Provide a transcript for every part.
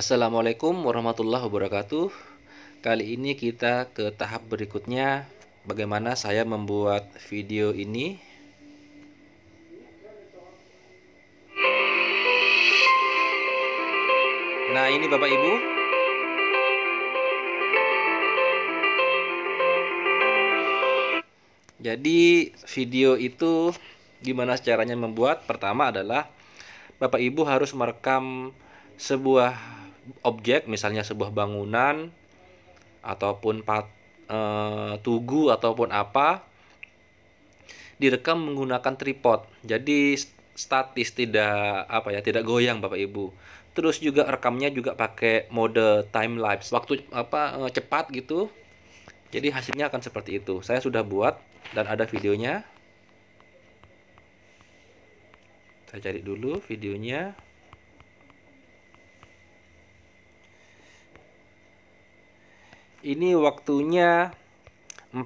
Assalamualaikum warahmatullahi wabarakatuh. Kali ini kita ke tahap berikutnya bagaimana saya membuat video ini. Nah, ini Bapak Ibu. Jadi, video itu gimana caranya membuat? Pertama adalah Bapak Ibu harus merekam sebuah objek misalnya sebuah bangunan ataupun pat, e, tugu ataupun apa direkam menggunakan tripod. Jadi statis tidak apa ya, tidak goyang Bapak Ibu. Terus juga rekamnya juga pakai mode time lapse, waktu apa e, cepat gitu. Jadi hasilnya akan seperti itu. Saya sudah buat dan ada videonya. Saya cari dulu videonya. ini waktunya 47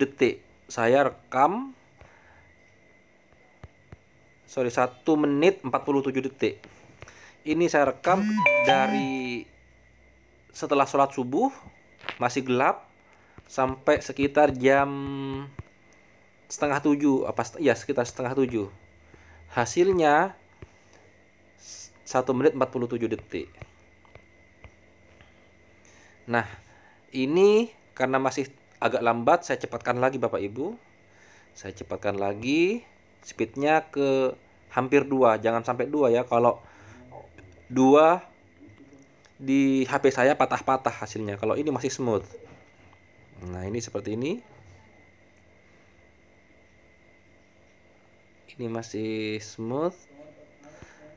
detik saya rekam sorry 1 menit 47 detik ini saya rekam dari setelah sholat subuh masih gelap sampai sekitar jam setengah tujuh apa ya sekitar setengah tujuh hasilnya 1 menit 47 detik nah ini karena masih agak lambat saya cepatkan lagi Bapak Ibu. Saya cepatkan lagi speednya ke hampir dua. jangan sampai dua ya. Kalau dua di HP saya patah-patah hasilnya. Kalau ini masih smooth. Nah, ini seperti ini. Ini masih smooth.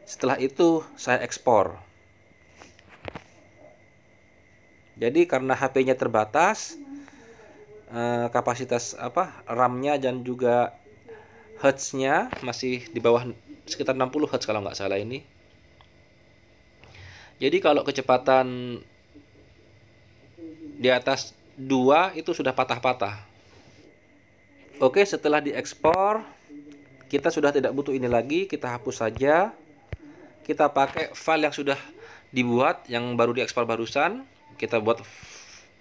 Setelah itu saya ekspor. Jadi karena HP-nya terbatas, eh, kapasitas apa RAM-nya dan juga hertz-nya masih di bawah sekitar 60 hertz kalau nggak salah ini. Jadi kalau kecepatan di atas 2 itu sudah patah-patah. Oke, setelah diekspor kita sudah tidak butuh ini lagi, kita hapus saja. Kita pakai file yang sudah dibuat yang baru diekspor barusan kita buat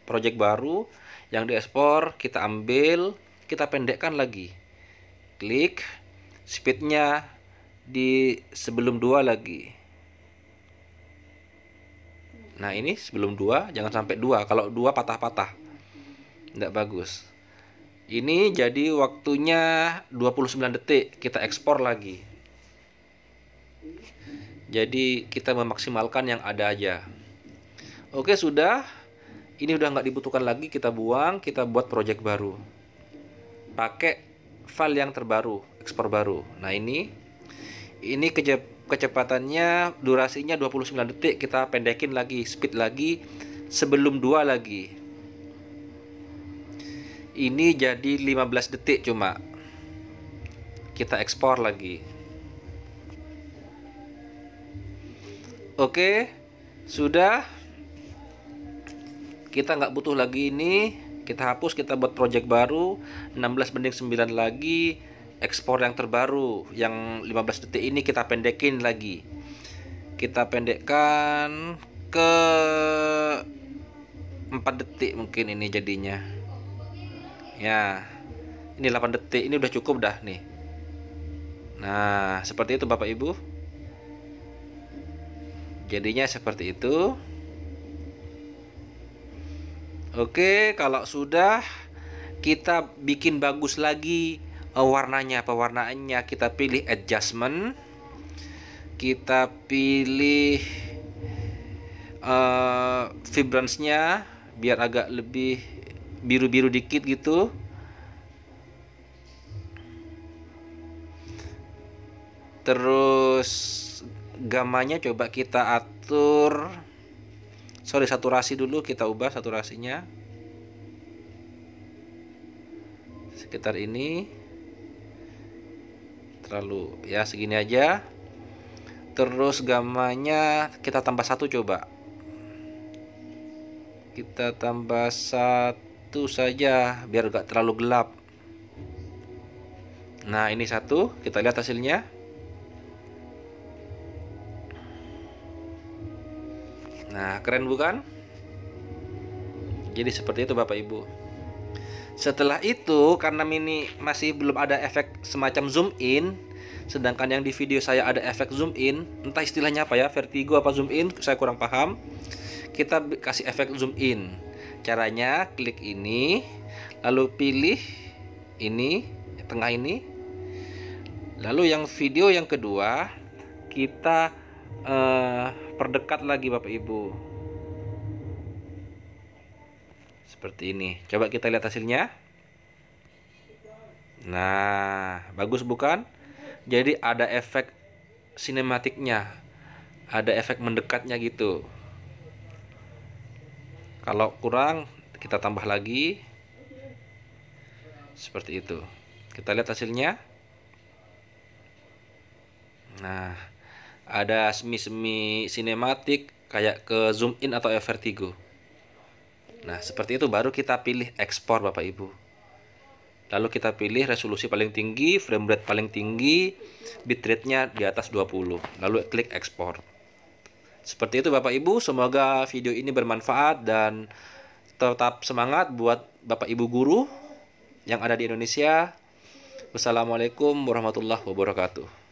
project baru yang diekspor kita ambil kita pendekkan lagi klik speednya di sebelum dua lagi nah ini sebelum dua jangan sampai dua kalau dua patah-patah tidak bagus ini jadi waktunya 29 detik kita ekspor lagi jadi kita memaksimalkan yang ada aja Oke sudah, ini udah nggak dibutuhkan lagi kita buang, kita buat project baru. Pakai file yang terbaru, ekspor baru. Nah ini, ini kecepatannya, durasinya 29 detik, kita pendekin lagi, speed lagi, sebelum dua lagi. Ini jadi 15 detik cuma. Kita ekspor lagi. Oke, sudah kita nggak butuh lagi ini kita hapus kita buat project baru 16 banding 9 lagi ekspor yang terbaru yang 15 detik ini kita pendekin lagi kita pendekkan ke 4 detik mungkin ini jadinya ya ini 8 detik ini udah cukup dah nih nah seperti itu Bapak Ibu jadinya seperti itu Oke, kalau sudah kita bikin bagus lagi eh, warnanya, pewarnaannya kita pilih adjustment. Kita pilih uh, eh, vibrance biar agak lebih biru-biru dikit gitu. Terus gamanya coba kita atur sorry saturasi dulu kita ubah saturasinya sekitar ini terlalu ya segini aja terus gamanya kita tambah satu coba kita tambah satu saja biar gak terlalu gelap nah ini satu kita lihat hasilnya Nah, keren bukan? Jadi seperti itu Bapak Ibu. Setelah itu karena mini masih belum ada efek semacam zoom in, sedangkan yang di video saya ada efek zoom in, entah istilahnya apa ya, vertigo apa zoom in, saya kurang paham. Kita kasih efek zoom in. Caranya klik ini, lalu pilih ini, tengah ini. Lalu yang video yang kedua kita uh, perdekat lagi Bapak Ibu. Seperti ini. Coba kita lihat hasilnya. Nah, bagus bukan? Jadi ada efek sinematiknya. Ada efek mendekatnya gitu. Kalau kurang kita tambah lagi. Seperti itu. Kita lihat hasilnya. Nah, ada semi-semi sinematik kayak ke zoom in atau vertigo. Nah, seperti itu baru kita pilih ekspor Bapak Ibu. Lalu kita pilih resolusi paling tinggi, frame rate paling tinggi, bitrate-nya di atas 20. Lalu klik ekspor. Seperti itu Bapak Ibu, semoga video ini bermanfaat dan tetap semangat buat Bapak Ibu guru yang ada di Indonesia. Wassalamualaikum warahmatullahi wabarakatuh.